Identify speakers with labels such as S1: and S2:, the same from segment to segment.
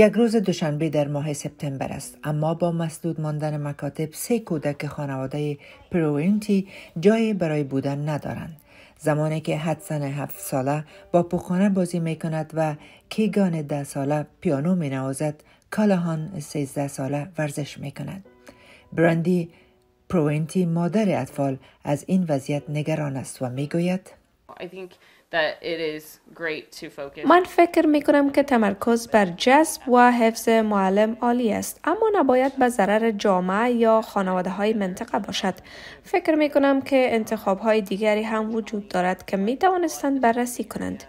S1: یک روز دوشنبه در ماه سپتامبر است اما با مسدود ماندن مکاتب سه کودک خانواده پروینتی جایی برای بودن ندارند زمانی که حدسن هفت ساله با پخانه بازی می کند و کیگان ده ساله پیانو می نوازد کالهان سیزده ساله ورزش می کند. برندی پروینتی مادر اطفال از این وضعیت نگران است و می گوید
S2: من
S3: فکر می کنم که تمرکز بر جذب و حفظ معلم عالی است اما نباید به ضرر جامعه یا خانواده های منطقه باشد فکر می کنم که انتخاب های دیگری هم وجود دارد که می توانستند بررسی کنند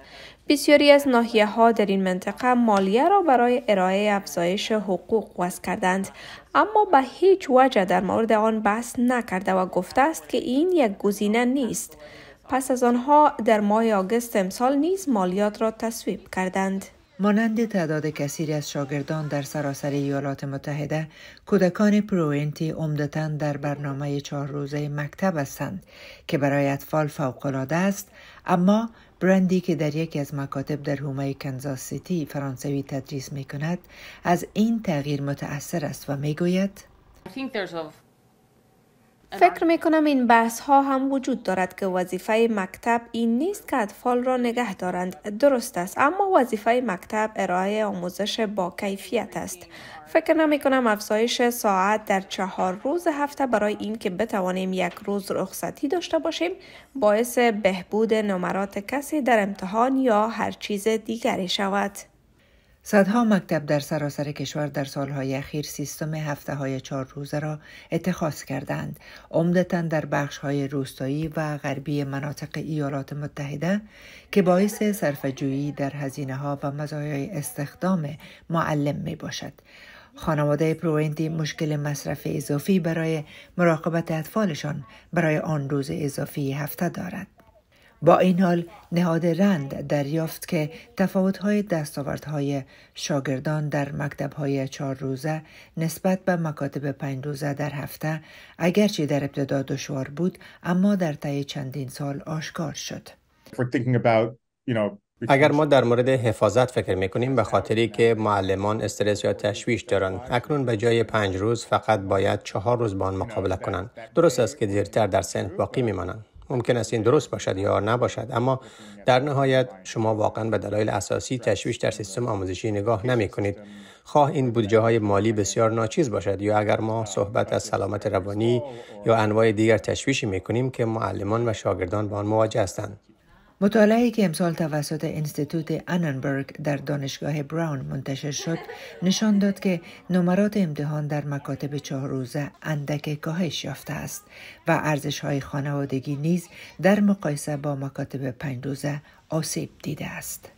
S3: بسیاری از ناحیه ها در این منطقه مالیه را برای ارائه افزایش حقوق وز کردند اما به هیچ وجه در مورد آن بحث نکرده و گفته است که این یک گزینه نیست پس از آنها در ماه آگوست امسال نیز مالیات را تصویب کردند. مانند تعداد کثیری
S1: از شاگردان در سراسر ایالات متحده کودکان پروینتی عمدتا در برنامه چهار روزه مکتب هستند که برای اطفال فوقالعاده است اما برندی که در یکی از مکاتب در هومه کنزاس سیتی فرانسوی تدریس می کند
S3: از این تغییر متأثر است و می گوید فکر می کنم این بحث ها هم وجود دارد که وظیفه مکتب این نیست که اطفال را نگه دارند درست است اما وظیفه مکتب ارائه آموزش با کیفیت است فکر نمی کنم افزایش ساعت در چهار روز هفته برای این که بتوانیم یک روز رخصتی داشته باشیم باعث بهبود نمرات کسی در امتحان یا هر چیز دیگری شود
S1: صدها مکتب در سراسر کشور در سالهای اخیر سیستم هفته های چار روزه را اتخاذ کردند عمدتا در بخش های روستایی و غربی مناطق ایالات متحده که باعث صرفهجویی در هزینه ها و مزایای استخدام معلم می باشد خانواده پرویندی مشکل مصرف اضافی برای مراقبت اطفالشان برای آن روز اضافی هفته دارد با این حال نهاد رند دریافت که تفاوت‌های دستاوردهای شاگردان در مکتب‌های چهار روزه نسبت به مکاتب پنج روزه در هفته اگرچه در ابتدا دشوار بود اما در طی چندین سال آشکار شد.
S2: اگر ما در مورد حفاظت فکر میکنیم به خاطری که معلمان استرس یا تشویش دارند اکنون به جای پنج روز فقط باید چهار روز با آن مقابله کنند درست است که دیرتر در سن باقی میمانند ممکن است این درست باشد یا نباشد اما در نهایت شما واقعا به دلایل اساسی تشویش در سیستم آموزشی نگاه نمی کنید خواه این بودجه های مالی بسیار ناچیز باشد یا اگر ما صحبت از سلامت روانی یا انواع دیگر تشویشی می کنیم که معلمان و شاگردان با آن مواجه هستند
S1: مطالعه که امسال توسط انستیتوت اننبرگ در دانشگاه براون منتشر شد نشان داد که نمرات امتحان در مکاتب چهار روزه اندک کاهش یافته است و ارزش های خانوادگی نیز در مقایسه با مکاتب پنج روزه آسیب دیده است.